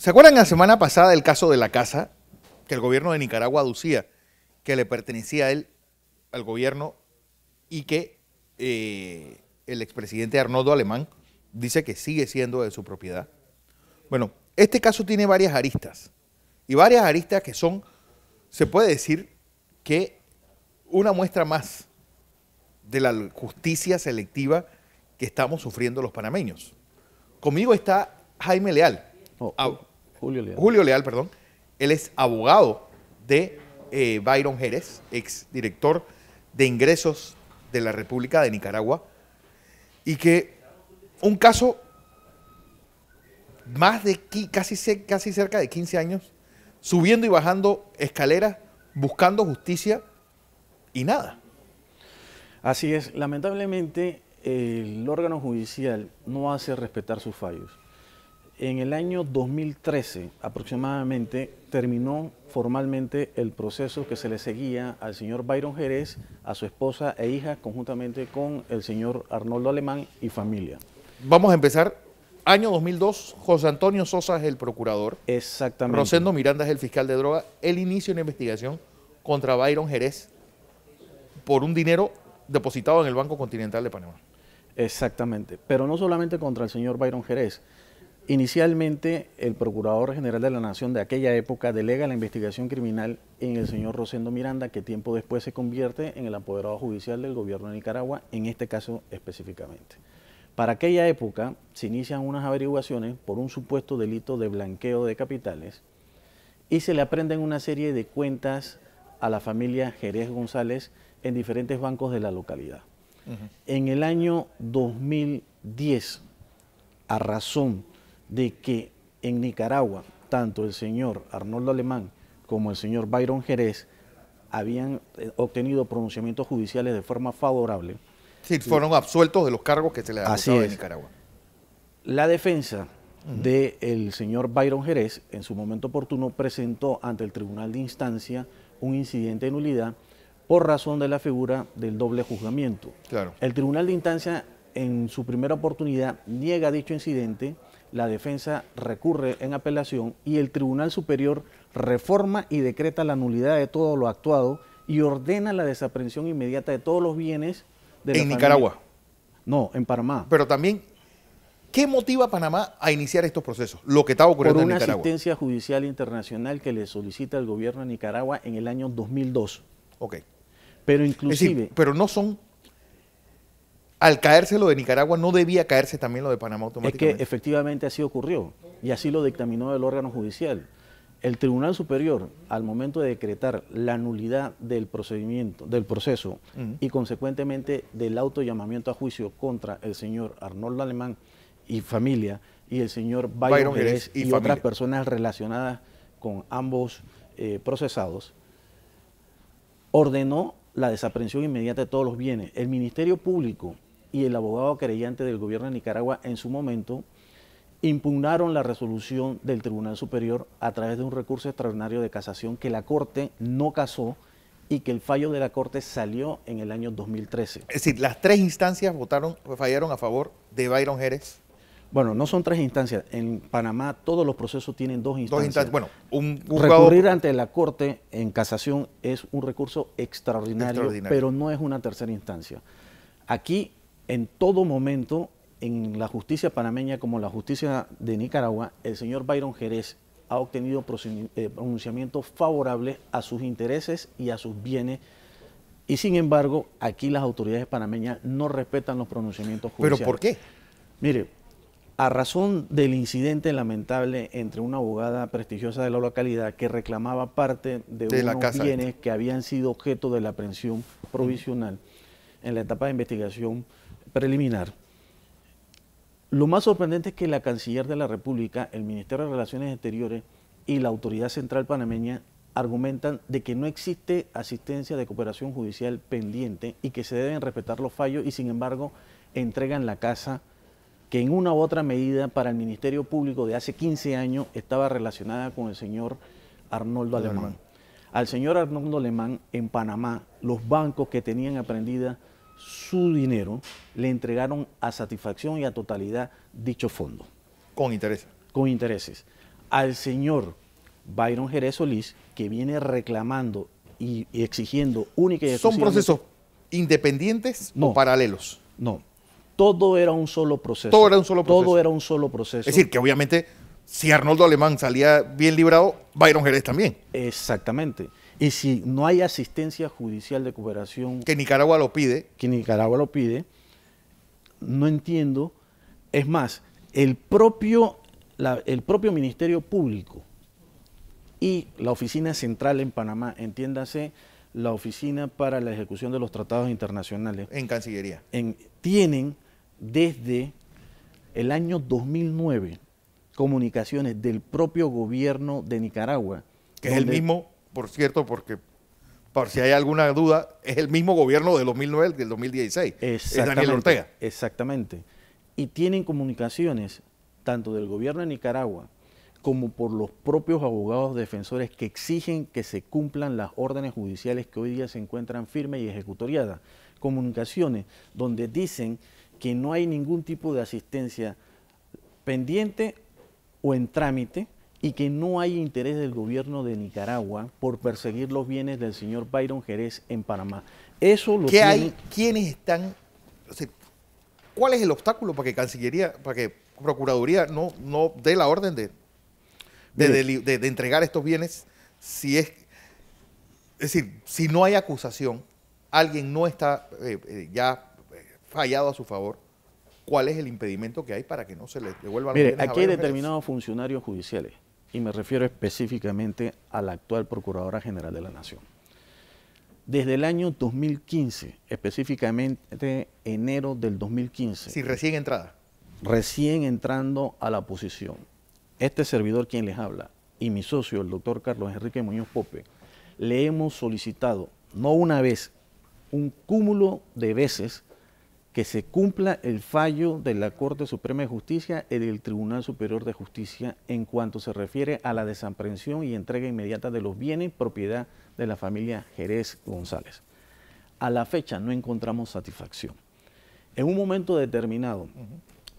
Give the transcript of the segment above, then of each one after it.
¿Se acuerdan la semana pasada del caso de la casa que el gobierno de Nicaragua aducía que le pertenecía a él, al gobierno, y que eh, el expresidente Arnoldo Alemán dice que sigue siendo de su propiedad? Bueno, este caso tiene varias aristas y varias aristas que son, se puede decir, que una muestra más de la justicia selectiva que estamos sufriendo los panameños. Conmigo está Jaime Leal. Oh, ah, oh. Julio Leal. Julio Leal, perdón. Él es abogado de eh, Byron Jerez, ex director de ingresos de la República de Nicaragua, y que un caso más de casi, casi cerca de 15 años, subiendo y bajando escaleras, buscando justicia y nada. Así es, lamentablemente el órgano judicial no hace respetar sus fallos. En el año 2013 aproximadamente terminó formalmente el proceso que se le seguía al señor Byron Jerez, a su esposa e hija, conjuntamente con el señor Arnoldo Alemán y familia. Vamos a empezar. Año 2002, José Antonio Sosa es el procurador. Exactamente. Rosendo Miranda es el fiscal de droga. El inicio de una investigación contra Byron Jerez por un dinero depositado en el Banco Continental de Panamá. Exactamente. Pero no solamente contra el señor Byron Jerez, Inicialmente, el Procurador General de la Nación de aquella época delega la investigación criminal en el señor Rosendo Miranda, que tiempo después se convierte en el apoderado judicial del gobierno de Nicaragua, en este caso específicamente. Para aquella época se inician unas averiguaciones por un supuesto delito de blanqueo de capitales y se le aprenden una serie de cuentas a la familia Jerez González en diferentes bancos de la localidad. En el año 2010, a razón de que en Nicaragua, tanto el señor Arnoldo Alemán como el señor Byron Jerez habían eh, obtenido pronunciamientos judiciales de forma favorable. Sí, fueron absueltos de los cargos que se le dado en Nicaragua. La defensa del señor Byron Jerez, en su momento oportuno, presentó ante el Tribunal de Instancia un incidente de nulidad por razón de la figura del doble juzgamiento. Claro. El Tribunal de Instancia, en su primera oportunidad, niega dicho incidente la defensa recurre en apelación y el Tribunal Superior reforma y decreta la nulidad de todo lo actuado y ordena la desaprensión inmediata de todos los bienes de la en Nicaragua. No, en Panamá. Pero también, ¿qué motiva a Panamá a iniciar estos procesos? Lo que estaba ocurriendo en Nicaragua. Por una asistencia judicial internacional que le solicita el gobierno de Nicaragua en el año 2002. Ok. Pero inclusive... pero no son al caerse lo de Nicaragua, no debía caerse también lo de Panamá automáticamente. Es que efectivamente así ocurrió y así lo dictaminó el órgano judicial. El Tribunal Superior, al momento de decretar la nulidad del procedimiento, del proceso y consecuentemente del llamamiento a juicio contra el señor Arnold Alemán y familia y el señor Byron, Pérez y, otras personas relacionadas con ambos eh, procesados, ordenó la desaprensión inmediata de todos los bienes. El Ministerio Público y el abogado querellante del gobierno de Nicaragua en su momento impugnaron la resolución del Tribunal Superior a través de un recurso extraordinario de casación que la Corte no casó y que el fallo de la Corte salió en el año 2013. Es decir, las tres instancias votaron, fallaron a favor de Byron Jerez. Bueno, no son tres instancias. En Panamá todos los procesos tienen dos instancias. Bueno, un, recurrir ante la corte en casación es un recurso extraordinario, pero no es una tercera instancia. Aquí en todo momento, en la justicia panameña como la justicia de Nicaragua, el señor Byron Jerez ha obtenido eh, pronunciamientos favorables a sus intereses y a sus bienes. Y sin embargo, aquí las autoridades panameñas no respetan los pronunciamientos judiciales. ¿Pero por qué? Mire, a razón del incidente lamentable entre una abogada prestigiosa de la localidad que reclamaba parte de, unos bienes que habían sido objeto de la aprehensión provisional en la etapa de investigación preliminar, lo más sorprendente es que la Canciller de la República, el Ministerio de Relaciones Exteriores y la Autoridad Central Panameña argumentan de que no existe asistencia de cooperación judicial pendiente y que se deben respetar los fallos y sin embargo entregan la casa que en una u otra medida para el Ministerio Público de hace 15 años estaba relacionada con el señor Arnoldo Alemán. Al señor Arnoldo Alemán en Panamá, los bancos que tenían aprendida su dinero, le entregaron a satisfacción y a totalidad dicho fondo. Con intereses. Con intereses. Al señor Byron Jerez Solís, que viene reclamando y, exigiendo única y ¿Son procesos independientes o paralelos? No. Todo era un solo proceso. Todo era un solo proceso. Todo era un solo proceso. Es decir, que obviamente si Arnoldo Alemán salía bien librado, Byron Jerez también. Exactamente. Y si no hay asistencia judicial de cooperación... Que Nicaragua lo pide. Que Nicaragua lo pide. No entiendo. Es más, el propio, el propio Ministerio Público y la Oficina Central en Panamá, entiéndase, la Oficina para la Ejecución de los Tratados Internacionales. En Cancillería. tienen desde el año 2009 comunicaciones del propio gobierno de Nicaragua. Que es el mismo por cierto, porque por si hay alguna duda, es el mismo gobierno del 2009 del 2016. Es Daniel Ortega. Exactamente. Y tienen comunicaciones tanto del gobierno de Nicaragua como por los propios abogados defensores que exigen que se cumplan las órdenes judiciales que hoy día se encuentran firmes y ejecutoriadas. Comunicaciones donde dicen que no hay ningún tipo de asistencia pendiente o en trámite y que no hay interés del gobierno de Nicaragua por perseguir los bienes del señor Byron Jerez en Panamá. Eso lo ¿Qué hay? ¿Quiénes están? ¿Cuál es el obstáculo para que Cancillería, para que Procuraduría no, no dé la orden de, de, entregar estos bienes si es, es decir, si no hay acusación, alguien no está eh, eh, ya eh, fallado a su favor? ¿Cuál es el impedimento que hay para que no se le devuelva? Mire, aquí hay determinados funcionarios judiciales y me refiero específicamente a la actual Procuradora General de la Nación. Desde el año 2015, específicamente enero del 2015. Sí, recién entrada. Recién entrando a la posición. Este servidor quien les habla y mi socio, el doctor Carlos Enrique Muñoz Pope, le hemos solicitado, no una vez, un cúmulo de veces que se cumpla el fallo de la Corte Suprema de Justicia y del Tribunal Superior de Justicia en cuanto se refiere a la desaprensión y entrega inmediata de los bienes propiedad de la familia Jerez González. A la fecha no encontramos satisfacción. En un momento determinado,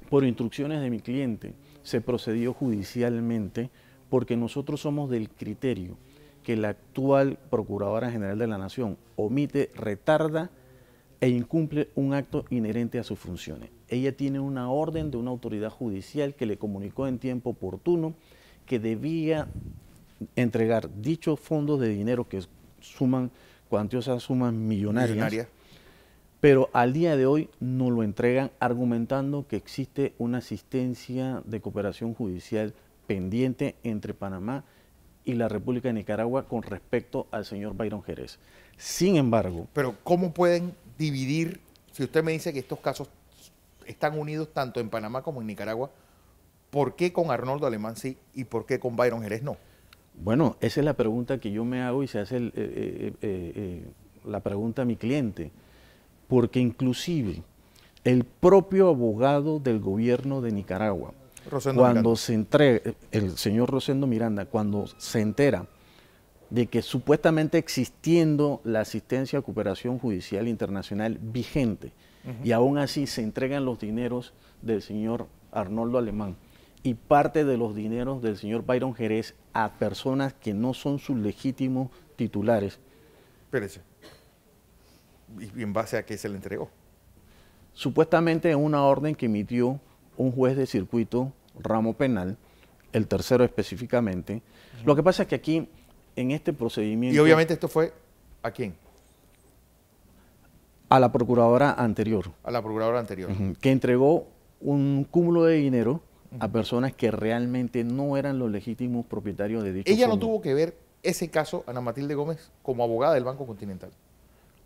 por instrucciones de mi cliente, se procedió judicialmente porque nosotros somos del criterio que la actual Procuradora General de la Nación omite, retarda, e incumple un acto inherente a sus funciones. Ella tiene una orden de una autoridad judicial que le comunicó en tiempo oportuno que debía entregar dichos fondos de dinero que suman cuantiosas sumas millonarias, pero al día de hoy no lo entregan argumentando que existe una asistencia de cooperación judicial pendiente entre Panamá y la República de Nicaragua con respecto al señor Byron Jerez. Sin embargo... Pero ¿cómo pueden dividir, si usted me dice que estos casos están unidos tanto en Panamá como en Nicaragua, ¿por qué con Arnoldo Alemán sí y por qué con Byron Jerez no? Bueno, esa es la pregunta que yo me hago y se hace eh, eh, eh, la pregunta a mi cliente, porque inclusive el propio abogado del gobierno de Nicaragua, cuando se entrega, el señor Rosendo Miranda, cuando se entera de que supuestamente existiendo la asistencia a cooperación judicial internacional vigente, y aún así se entregan los dineros del señor Arnoldo Alemán y parte de los dineros del señor Byron Jerez a personas que no son sus legítimos titulares. Espérese. ¿Y en base a qué se le entregó? Supuestamente en una orden que emitió un juez de circuito, ramo penal, el tercero específicamente. Lo que pasa es que aquí en este procedimiento. Y obviamente esto fue a quién? A la procuradora anterior. A la procuradora anterior. que entregó un cúmulo de dinero a personas que realmente no eran los legítimos propietarios de dicho. Ella no tuvo que ver ese caso, Ana Matilde Gómez, como abogada del Banco Continental.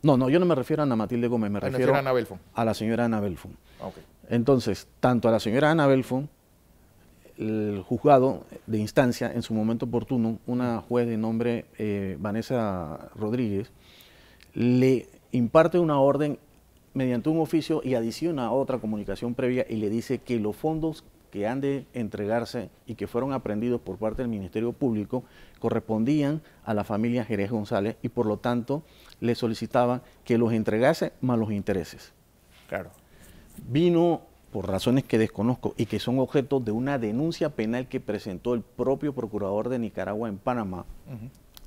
No, no, yo no me refiero a Ana Matilde Gómez, me ah, refiero a, Ana a la señora Ana Belfon. Ah, Entonces, tanto a la señora Ana Belfon el juzgado de instancia, en su momento oportuno, una juez de nombre eh, Vanessa Rodríguez, le imparte una orden mediante un oficio y adiciona otra comunicación previa y le dice que los fondos que han de entregarse y que fueron aprendidos por parte del Ministerio Público correspondían a la familia Jerez González y por lo tanto le solicitaba que los entregase más los intereses. Claro. Vino por razones que desconozco y que son objeto de una denuncia penal que presentó el propio procurador de Nicaragua en Panamá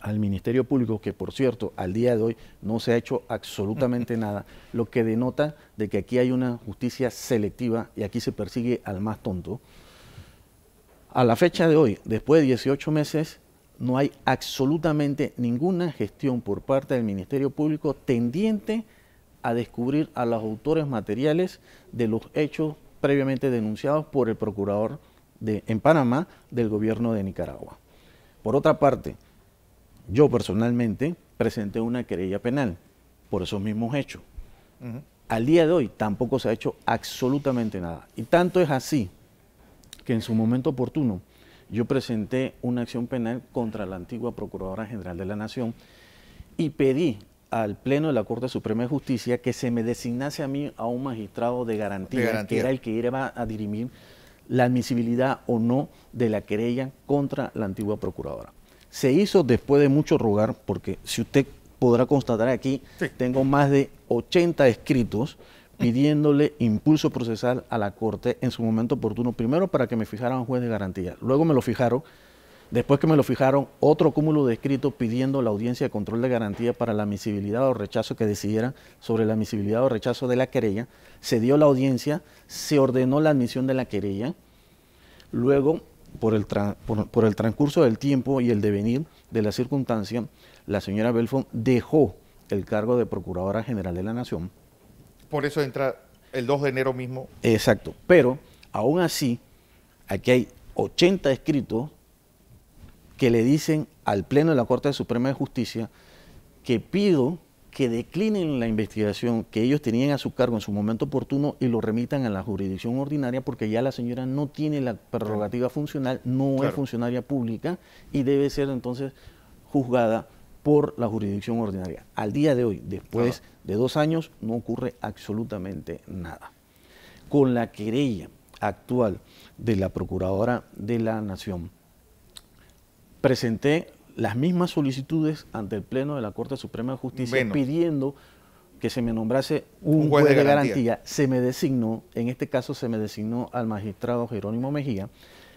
al Ministerio Público, que por cierto, al día de hoy no se ha hecho absolutamente nada, lo que denota de que aquí hay una justicia selectiva y aquí se persigue al más tonto. A la fecha de hoy, después de 18 meses, no hay absolutamente ninguna gestión por parte del Ministerio Público tendiente a a descubrir a los autores materiales de los hechos previamente denunciados por el procurador de, en Panamá del gobierno de Nicaragua. Por otra parte, yo personalmente presenté una querella penal por esos mismos hechos. Al día de hoy tampoco se ha hecho absolutamente nada. Y tanto es así que en su momento oportuno yo presenté una acción penal contra la antigua Procuradora General de la Nación y pedí al Pleno de la Corte Suprema de Justicia que se me designase a mí a un magistrado de garantía, que era el que iba a dirimir la admisibilidad o no de la querella contra la antigua procuradora. Se hizo después de mucho rogar, porque si usted podrá constatar aquí, tengo más de 80 escritos pidiéndole impulso procesal a la Corte en su momento oportuno, primero para que me fijara un juez de garantía, luego me lo fijaron Después que me lo fijaron, otro cúmulo de escritos pidiendo la audiencia de control de garantía para la admisibilidad o rechazo que decidiera sobre la admisibilidad o rechazo de la querella. Se dio la audiencia, se ordenó la admisión de la querella. Luego, por el, por, el transcurso del tiempo y el devenir de la circunstancia, la señora Belfond dejó el cargo de Procuradora General de la Nación. Por eso entra el 2 de enero mismo. Exacto, pero aún así, aquí hay 80 escritos que le dicen al Pleno de la Corte Suprema de Justicia que pido que declinen la investigación que ellos tenían a su cargo en su momento oportuno y lo remitan a la jurisdicción ordinaria porque ya la señora no tiene la prerrogativa funcional, no es funcionaria pública y debe ser entonces juzgada por la jurisdicción ordinaria. Al día de hoy, después de dos años, no ocurre absolutamente nada. Con la querella actual de la Procuradora de la Nación, presenté las mismas solicitudes ante el Pleno de la Corte Suprema de Justicia pidiendo que se me nombrase un, juez, de, garantía. garantía. Se me designó, en este caso se me designó al magistrado Jerónimo Mejía.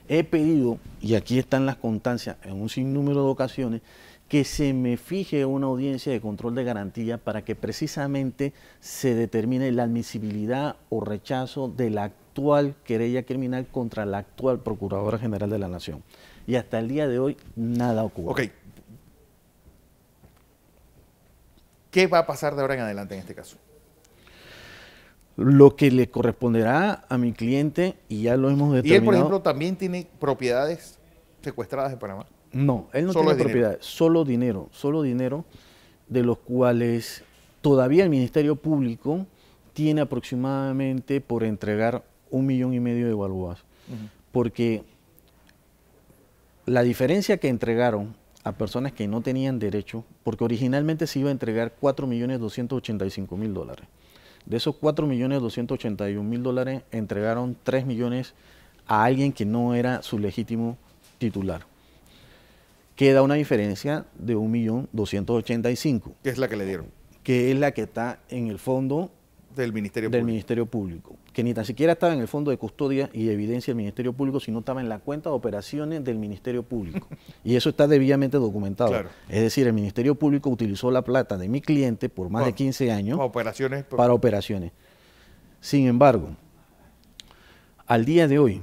He pedido, y aquí están las constancias en un sinnúmero de ocasiones, que se me fije una audiencia de control de garantía para que precisamente se determine la admisibilidad o rechazo de la actual querella criminal contra la actual Procuradora General de la Nación y hasta el día de hoy nada ocurrió. Ok. ¿Qué va a pasar de ahora en adelante en este caso? Lo que le corresponderá a mi cliente y ya lo hemos determinado. ¿Y él, por ejemplo, también tiene propiedades secuestradas en Panamá? No, él no tiene propiedades, solo dinero, solo dinero de los cuales todavía el Ministerio Público tiene aproximadamente por entregar un millón y medio de balboas. Porque la diferencia que entregaron a personas que no tenían derecho, porque originalmente se iba a entregar 4.285.000 dólares. De esos 4.281.000 dólares, entregaron 3 millones a alguien que no era su legítimo titular. Queda una diferencia de 1.285.000. ¿Qué es la que le dieron. Que es la que está en el fondo del Ministerio del Ministerio Público, que ni tan siquiera estaba en el fondo de custodia y evidencia del Ministerio Público, sino estaba en la cuenta de operaciones del Ministerio Público. y eso está debidamente documentado. Es decir, el Ministerio Público utilizó la plata de mi cliente por más de 15 años operaciones, pues. para operaciones. Sin embargo, al día de hoy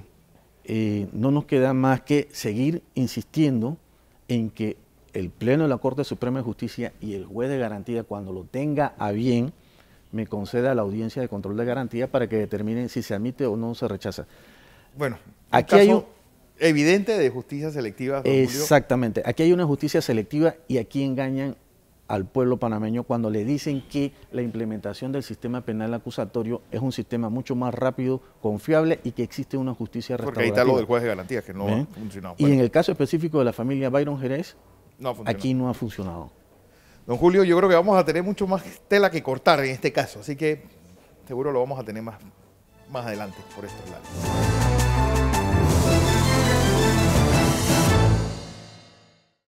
eh, no nos queda más que seguir insistiendo en que el Pleno de la Corte Suprema de Justicia y el juez de garantía, cuando lo tenga a bien, me conceda a la audiencia de control de garantía para que determinen si se admite o no se rechaza. Bueno, aquí hay evidente de justicia selectiva. Exactamente, aquí hay una justicia selectiva y aquí engañan al pueblo panameño cuando le dicen que la implementación del sistema penal acusatorio es un sistema mucho más rápido, confiable y que existe una justicia restaurativa. Porque ahí está lo del juez de garantía, que no ha ¿Eh? funcionado. Y pues. en el caso específico de la familia Byron Jerez, aquí no ha funcionado. Don Julio, yo creo que vamos a tener mucho más tela que cortar en este caso, así que seguro lo vamos a tener más, más adelante por estos lados.